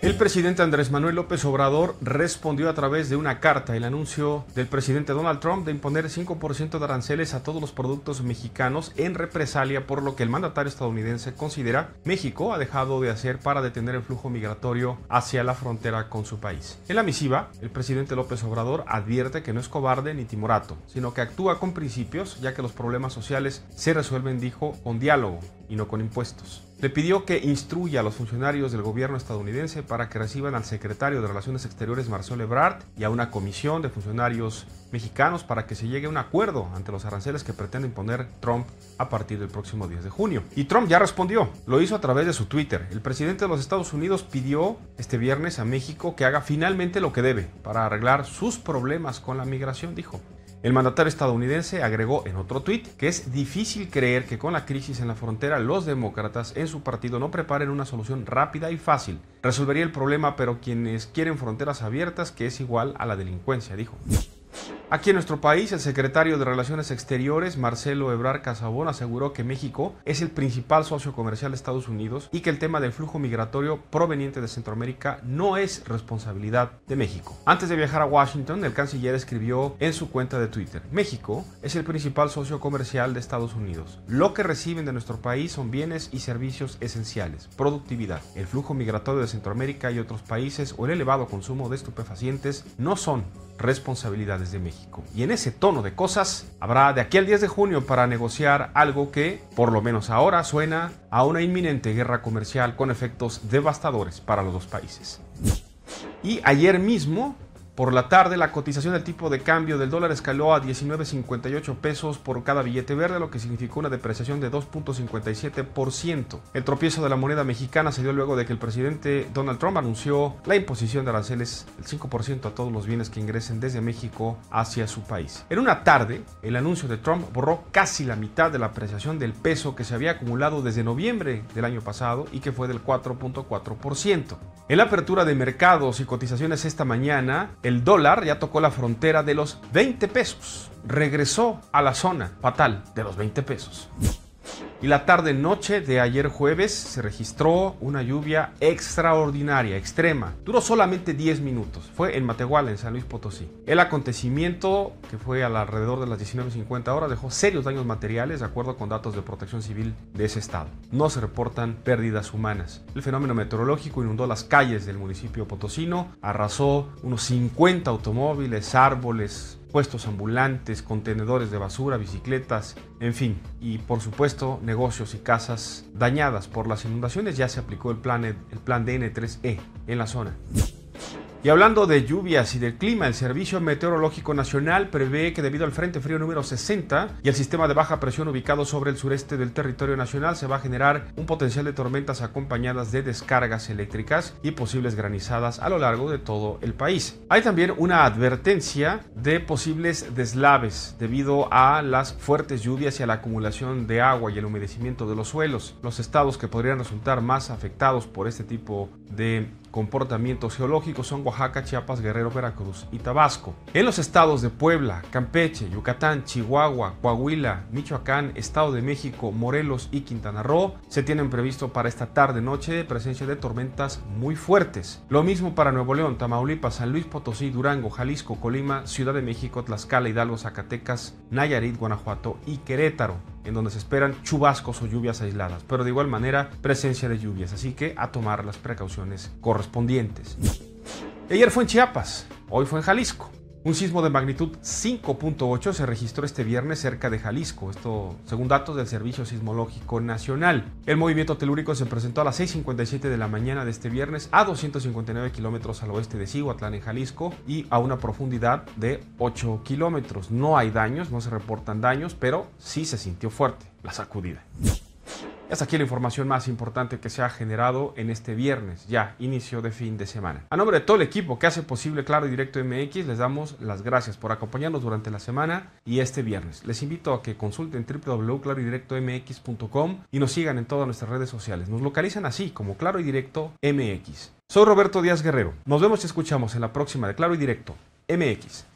El presidente Andrés Manuel López Obrador respondió a través de una carta el anuncio del presidente Donald Trump de imponer 5% de aranceles a todos los productos mexicanos en represalia por lo que el mandatario estadounidense considera México ha dejado de hacer para detener el flujo migratorio hacia la frontera con su país. En la misiva, el presidente López Obrador advierte que no es cobarde ni timorato, sino que actúa con principios ya que los problemas sociales se resuelven, dijo, con diálogo y no con impuestos le pidió que instruya a los funcionarios del gobierno estadounidense para que reciban al secretario de Relaciones Exteriores Marcelo Ebrard y a una comisión de funcionarios mexicanos para que se llegue a un acuerdo ante los aranceles que pretende imponer Trump a partir del próximo 10 de junio. Y Trump ya respondió, lo hizo a través de su Twitter. El presidente de los Estados Unidos pidió este viernes a México que haga finalmente lo que debe para arreglar sus problemas con la migración, dijo. El mandatario estadounidense agregó en otro tuit que es difícil creer que con la crisis en la frontera los demócratas en su partido no preparen una solución rápida y fácil. Resolvería el problema, pero quienes quieren fronteras abiertas, que es igual a la delincuencia, dijo. Aquí en nuestro país, el secretario de Relaciones Exteriores, Marcelo Ebrar Casabón, aseguró que México es el principal socio comercial de Estados Unidos y que el tema del flujo migratorio proveniente de Centroamérica no es responsabilidad de México. Antes de viajar a Washington, el canciller escribió en su cuenta de Twitter, México es el principal socio comercial de Estados Unidos. Lo que reciben de nuestro país son bienes y servicios esenciales, productividad, el flujo migratorio de Centroamérica y otros países o el elevado consumo de estupefacientes no son responsabilidades de México. Y en ese tono de cosas, habrá de aquí al 10 de junio para negociar algo que, por lo menos ahora, suena a una inminente guerra comercial con efectos devastadores para los dos países. Y ayer mismo, por la tarde, la cotización del tipo de cambio del dólar escaló a 19.58 pesos por cada billete verde, lo que significó una depreciación de 2.57%. El tropiezo de la moneda mexicana se dio luego de que el presidente Donald Trump anunció la imposición de aranceles del 5% a todos los bienes que ingresen desde México hacia su país. En una tarde, el anuncio de Trump borró casi la mitad de la apreciación del peso que se había acumulado desde noviembre del año pasado y que fue del 4.4%. En la apertura de mercados y cotizaciones esta mañana, el dólar ya tocó la frontera de los 20 pesos. Regresó a la zona fatal de los 20 pesos. Y la tarde-noche de ayer jueves se registró una lluvia extraordinaria, extrema. Duró solamente 10 minutos. Fue en Matehuala, en San Luis Potosí. El acontecimiento, que fue alrededor de las 19.50 horas, dejó serios daños materiales, de acuerdo con datos de protección civil de ese estado. No se reportan pérdidas humanas. El fenómeno meteorológico inundó las calles del municipio potosino, arrasó unos 50 automóviles, árboles, puestos ambulantes, contenedores de basura, bicicletas, en fin. Y por supuesto, negocios y casas dañadas por las inundaciones. Ya se aplicó el plan, el plan DN3E en la zona. Y hablando de lluvias y del clima, el Servicio Meteorológico Nacional prevé que debido al Frente Frío número 60 y el sistema de baja presión ubicado sobre el sureste del territorio nacional se va a generar un potencial de tormentas acompañadas de descargas eléctricas y posibles granizadas a lo largo de todo el país. Hay también una advertencia de posibles deslaves debido a las fuertes lluvias y a la acumulación de agua y el humedecimiento de los suelos. Los estados que podrían resultar más afectados por este tipo de comportamientos geológicos son Oaxaca, Chiapas, Guerrero, Veracruz y Tabasco. En los estados de Puebla, Campeche, Yucatán, Chihuahua, Coahuila, Michoacán, Estado de México, Morelos y Quintana Roo se tienen previsto para esta tarde-noche presencia de tormentas muy fuertes. Lo mismo para Nuevo León, Tamaulipas, San Luis Potosí, Durango, Jalisco, Colima, Ciudad de México, Tlaxcala, Hidalgo, Zacatecas, Nayarit, Guanajuato y Querétaro en donde se esperan chubascos o lluvias aisladas, pero de igual manera presencia de lluvias, así que a tomar las precauciones correspondientes. Ayer fue en Chiapas, hoy fue en Jalisco. Un sismo de magnitud 5.8 se registró este viernes cerca de Jalisco, esto según datos del Servicio Sismológico Nacional. El movimiento telúrico se presentó a las 6.57 de la mañana de este viernes a 259 kilómetros al oeste de Cihuatlán, en Jalisco, y a una profundidad de 8 kilómetros. No hay daños, no se reportan daños, pero sí se sintió fuerte la sacudida. Y hasta aquí la información más importante que se ha generado en este viernes, ya inicio de fin de semana. A nombre de todo el equipo que hace posible Claro y Directo MX, les damos las gracias por acompañarnos durante la semana y este viernes. Les invito a que consulten www.claroidirectomx.com y nos sigan en todas nuestras redes sociales. Nos localizan así como Claro y Directo MX. Soy Roberto Díaz Guerrero. Nos vemos y escuchamos en la próxima de Claro y Directo MX.